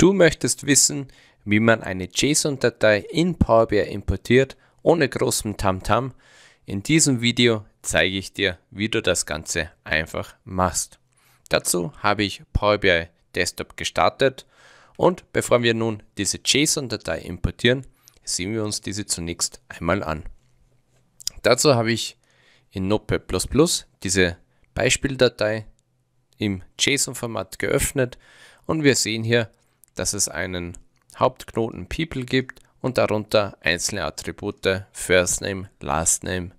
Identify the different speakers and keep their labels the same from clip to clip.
Speaker 1: Du möchtest wissen, wie man eine JSON-Datei in Power BI importiert, ohne großem Tamtam. -Tam. In diesem Video zeige ich dir, wie du das Ganze einfach machst. Dazu habe ich Power BI Desktop gestartet und bevor wir nun diese JSON-Datei importieren, sehen wir uns diese zunächst einmal an. Dazu habe ich in Notepad++ diese Beispieldatei im JSON-Format geöffnet und wir sehen hier, dass es einen Hauptknoten People gibt und darunter einzelne Attribute First Name, Last Name,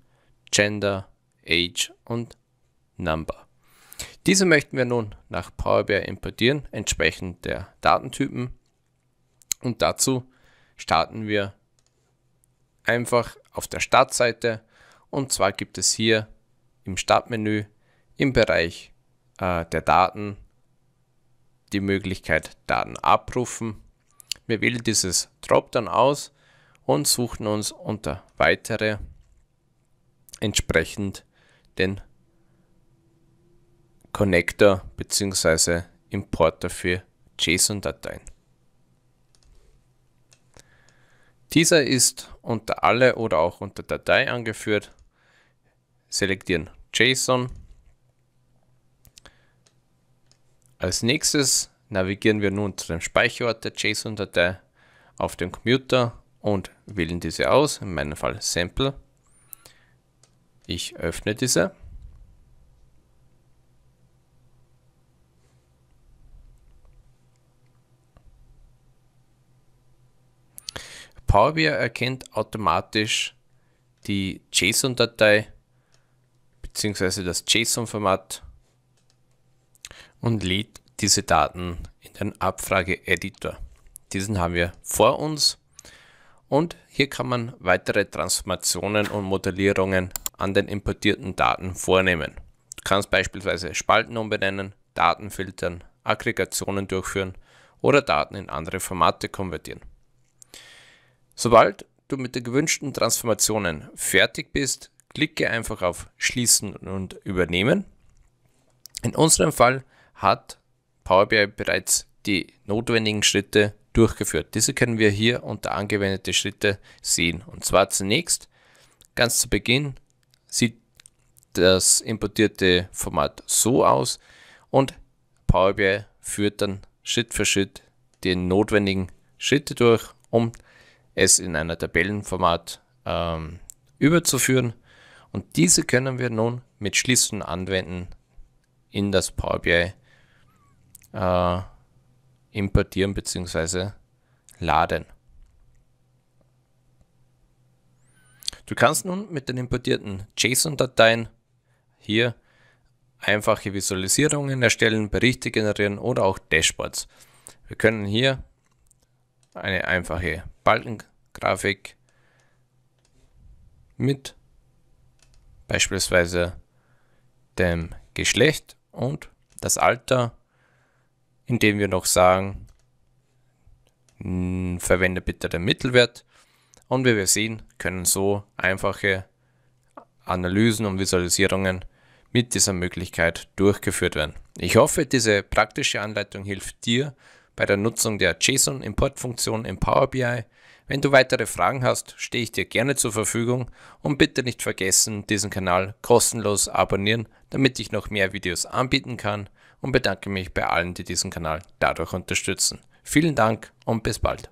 Speaker 1: Gender, Age und Number. Diese möchten wir nun nach Power BI importieren, entsprechend der Datentypen. Und dazu starten wir einfach auf der Startseite. Und zwar gibt es hier im Startmenü im Bereich äh, der Daten die Möglichkeit Daten abrufen. Wir wählen dieses Dropdown aus und suchen uns unter weitere entsprechend den Connector bzw. Importer für JSON-Dateien. Dieser ist unter alle oder auch unter Datei angeführt. Selektieren JSON Als nächstes navigieren wir nun zu dem Speicherort der JSON-Datei auf dem Computer und wählen diese aus, in meinem Fall Sample. Ich öffne diese. Power BI erkennt automatisch die JSON-Datei bzw. das JSON-Format und lädt diese Daten in den Abfrage-Editor. Diesen haben wir vor uns und hier kann man weitere Transformationen und Modellierungen an den importierten Daten vornehmen. Du kannst beispielsweise Spalten umbenennen, Daten filtern, Aggregationen durchführen oder Daten in andere Formate konvertieren. Sobald du mit den gewünschten Transformationen fertig bist, klicke einfach auf Schließen und Übernehmen. In unserem Fall hat Power BI bereits die notwendigen Schritte durchgeführt. Diese können wir hier unter angewendete Schritte sehen. Und zwar zunächst, ganz zu Beginn, sieht das importierte Format so aus und Power BI führt dann Schritt für Schritt die notwendigen Schritte durch, um es in einer Tabellenformat ähm, überzuführen. Und diese können wir nun mit Schließen anwenden in das Power BI äh, importieren bzw. laden. Du kannst nun mit den importierten JSON-Dateien hier einfache Visualisierungen erstellen, Berichte generieren oder auch Dashboards. Wir können hier eine einfache Balkengrafik mit beispielsweise dem Geschlecht und das Alter indem wir noch sagen, verwende bitte den Mittelwert. Und wie wir sehen, können so einfache Analysen und Visualisierungen mit dieser Möglichkeit durchgeführt werden. Ich hoffe, diese praktische Anleitung hilft dir, bei der Nutzung der JSON-Importfunktion im Power BI. Wenn du weitere Fragen hast, stehe ich dir gerne zur Verfügung und bitte nicht vergessen, diesen Kanal kostenlos abonnieren, damit ich noch mehr Videos anbieten kann und bedanke mich bei allen, die diesen Kanal dadurch unterstützen. Vielen Dank und bis bald.